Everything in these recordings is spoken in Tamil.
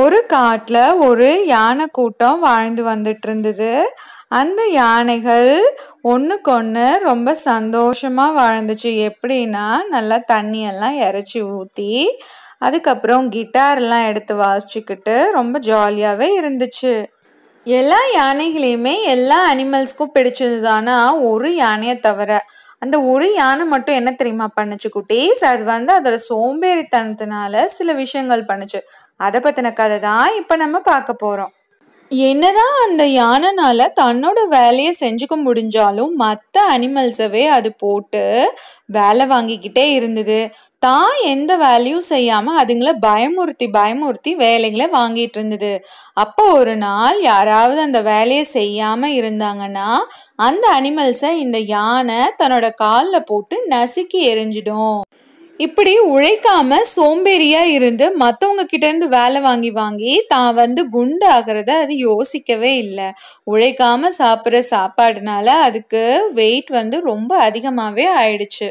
ஒரு காட்டில் ஒரு யானை கூட்டம் வாழ்ந்து வந்துட்டு இருந்தது அந்த யானைகள் ஒன்றுக்கொன்று ரொம்ப சந்தோஷமாக வாழ்ந்துச்சு எப்படின்னா நல்லா தண்ணியெல்லாம் இறச்சி ஊற்றி அதுக்கப்புறம் கிட்டாரெல்லாம் எடுத்து வாசிச்சுக்கிட்டு ரொம்ப ஜாலியாகவே இருந்துச்சு எல்லா யானைகளையுமே எல்லா அனிமல்ஸ்க்கும் பிடிச்சது தானா ஒரு யானையை தவிர அந்த ஒரு யானை மட்டும் என்ன தெரியுமா பண்ணுச்சு குட்டீஸ் அது வந்து அதோட சோம்பேறித்தனத்தினால சில விஷயங்கள் பண்ணுச்சு அதை பற்றின கதை தான் இப்போ நம்ம பார்க்க போகிறோம் என்னதான் அந்த யானைனால தன்னோட வேலையை செஞ்சுக்க முடிஞ்சாலும் மற்ற அனிமல்ஸவே அது போட்டு வேலை வாங்கிக்கிட்டே இருந்தது தான் எந்த வேலையும் செய்யாம அதுங்களை பயமுறுத்தி பயமுறுத்தி வேலைகளை வாங்கிட்டு இருந்தது அப்போ ஒரு நாள் யாராவது அந்த வேலையை செய்யாம இருந்தாங்கன்னா அந்த அனிமல்ஸை இந்த யானை தன்னோட காலில் போட்டு நசுக்கி எரிஞ்சிடும் இப்படி உழைக்காம சோம்பேறியா இருந்து மற்றவங்க கிட்ட இருந்து வேலை வாங்கி வாங்கி தான் வந்து குண்டு ஆகிறத அது யோசிக்கவே இல்லை உழைக்காம சாப்பிட்ற சாப்பாடுனால அதுக்கு வெயிட் வந்து ரொம்ப அதிகமாகவே ஆயிடுச்சு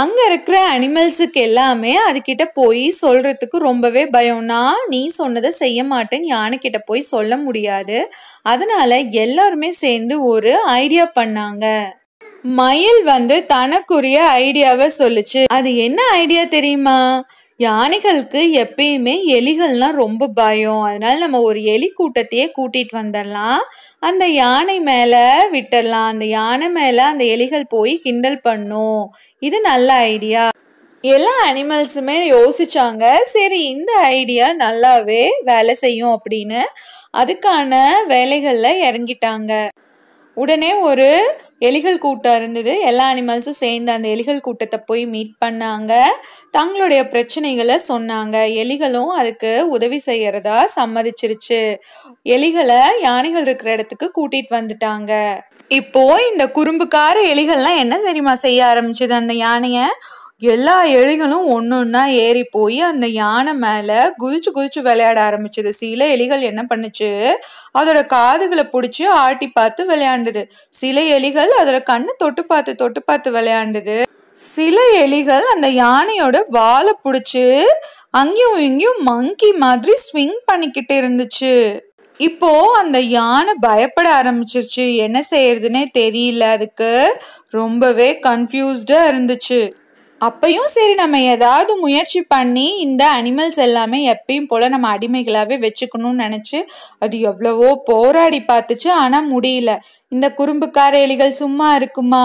அங்கே இருக்கிற அனிமல்ஸுக்கு எல்லாமே அதுக்கிட்ட போய் சொல்கிறதுக்கு ரொம்பவே பயம்னா நீ சொன்னதை செய்ய மாட்டேன்னு யானைக்கிட்ட போய் சொல்ல முடியாது அதனால் எல்லாருமே சேர்ந்து ஒரு ஐடியா பண்ணாங்க மயில் வந்து தனக்குரிய ஐடியாவை சொல்லுச்சு அது என்ன ஐடியா தெரியுமா யானைகளுக்கு எப்பயுமே எலிகள்னா ரொம்ப பயம் அதனால நம்ம ஒரு எலி கூட்டத்தையே கூட்டிகிட்டு வந்துடலாம் அந்த யானை மேலே விட்டுடலாம் அந்த யானை மேலே அந்த எலிகள் போய் கிண்டல் பண்ணும் இது நல்ல ஐடியா எல்லா அனிமல்ஸுமே யோசிச்சாங்க சரி இந்த ஐடியா நல்லாவே வேலை செய்யும் அப்படின்னு அதுக்கான வேலைகளில் இறங்கிட்டாங்க உடனே ஒரு எலிகள் கூட்டம் இருந்தது எல்லா அனிமல்ஸும் சேர்ந்து அந்த எலிகள் கூட்டத்தை போய் மீட் பண்ணாங்க தங்களுடைய பிரச்சனைகளை சொன்னாங்க எலிகளும் அதுக்கு உதவி செய்யறதா சம்மதிச்சிருச்சு எலிகளை யானைகள் இருக்கிற இடத்துக்கு கூட்டிட்டு வந்துட்டாங்க இப்போ இந்த குறும்புக்கார எலிகள்லாம் என்ன தெரியுமா செய்ய ஆரம்பிச்சது அந்த யானையை எல்லா எலிகளும் ஒன்று ஒன்றா ஏறி போய் அந்த யானை மேலே குதிச்சு குதிச்சு விளையாட ஆரம்பிச்சது சில எலிகள் என்ன பண்ணுச்சு அதோட காதுகளை பிடிச்சி ஆட்டி பார்த்து விளையாண்டுது சில எலிகள் அதோட கண்ணை தொட்டு பார்த்து தொட்டு பார்த்து விளையாண்டுது சில எலிகள் அந்த யானையோட வாழை பிடிச்சி அங்கேயும் இங்கேயும் மங்கி மாதிரி ஸ்விங் பண்ணிக்கிட்டு இருந்துச்சு இப்போ அந்த யானை பயப்பட ஆரம்பிச்சிருச்சு என்ன செய்யறதுன்னே தெரியல அதுக்கு ரொம்பவே கன்ஃபியூஸ்டா இருந்துச்சு அப்பையும் சரி நம்ம ஏதாவது முயற்சி பண்ணி இந்த அனிமல்ஸ் எல்லாமே எப்பயும் போல் நம்ம அடிமைகளாகவே வச்சுக்கணும்னு நினச்சி அது எவ்வளவோ போராடி பார்த்துச்சு ஆனால் முடியல இந்த குறும்புக்கார எலிகள் சும்மா இருக்குமா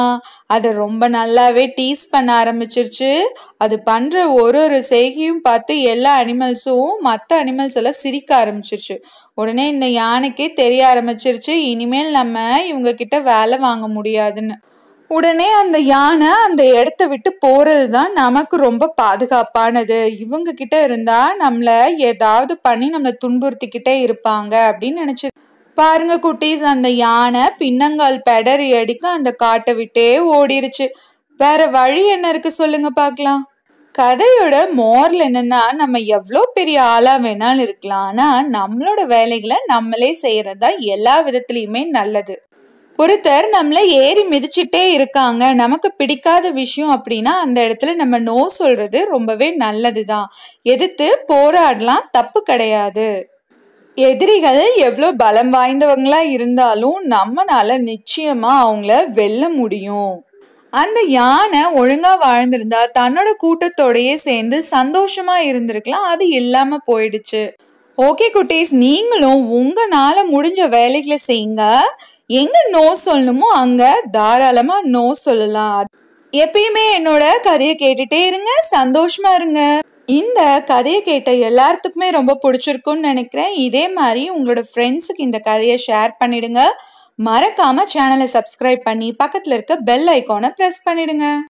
அதை ரொம்ப நல்லாவே டீஸ் பண்ண ஆரம்பிச்சிருச்சு அது பண்ணுற ஒரு ஒரு செய்கையும் பார்த்து எல்லா அனிமல்ஸும் மற்ற அனிமல்ஸ் எல்லாம் சிரிக்க ஆரம்பிச்சிருச்சு உடனே இந்த யானைக்கே தெரிய ஆரம்பிச்சிருச்சு இனிமேல் நம்ம இவங்க கிட்ட வேலை வாங்க முடியாதுன்னு உடனே அந்த யானை அந்த இடத்த விட்டு போறது தான் நமக்கு ரொம்ப பாதுகாப்பானது இவங்க கிட்ட இருந்தா நம்மள ஏதாவது பண்ணி நம்மளை துன்புறுத்திக்கிட்டே இருப்பாங்க அப்படின்னு நினைச்சு பாருங்க குட்டீஸ் அந்த யானை பின்னங்கால் பெடரி அடிக்க அந்த காட்டை விட்டே ஓடிருச்சு வேற வழி என்ன இருக்கு சொல்லுங்க பார்க்கலாம் கதையோட மோரல் என்னன்னா நம்ம எவ்வளோ பெரிய ஆளாக வேணாலும் இருக்கலாம் ஆனால் நம்மளோட வேலைகளை நம்மளே செய்கிறது தான் எல்லா விதத்துலேயுமே நல்லது ஒருத்தர் நம்மளை ஏறி மிதிச்சுட்டே இருக்காங்க நமக்கு பிடிக்காத விஷயம் அப்படின்னா அந்த இடத்துல நம்ம நோ சொல்றது ரொம்பவே நல்லது தான் எதிர்த்து போராடலாம் தப்பு கிடையாது எதிரிகள் எவ்வளோ பலம் வாய்ந்தவங்களா இருந்தாலும் நம்மனால நிச்சயமா அவங்கள வெல்ல முடியும் அந்த யானை ஒழுங்கா வாழ்ந்திருந்தா தன்னோட கூட்டத்தோடையே சேர்ந்து சந்தோஷமா இருந்திருக்கலாம் அது இல்லாம போயிடுச்சு ஓகே குட்டீஸ் நீங்களும் உங்களால முடிஞ்ச வேலைகளை செய்யுங்க எங்க நோ சொல்லணுமோ அங்கே தாராளமாக நோ சொல்லலாம் எப்பயுமே என்னோட கதையை கேட்டுட்டே இருங்க சந்தோஷமா இருங்க இந்த கதையை கேட்ட எல்லாத்துக்குமே ரொம்ப பிடிச்சிருக்கும்னு நினைக்கிறேன் இதே மாதிரி உங்களோட ஃப்ரெண்ட்ஸுக்கு இந்த கதையை ஷேர் பண்ணிடுங்க மறக்காம சேனலை சப்ஸ்கிரைப் பண்ணி பக்கத்தில் இருக்க பெல் ஐக்கானை ப்ரெஸ் பண்ணிடுங்க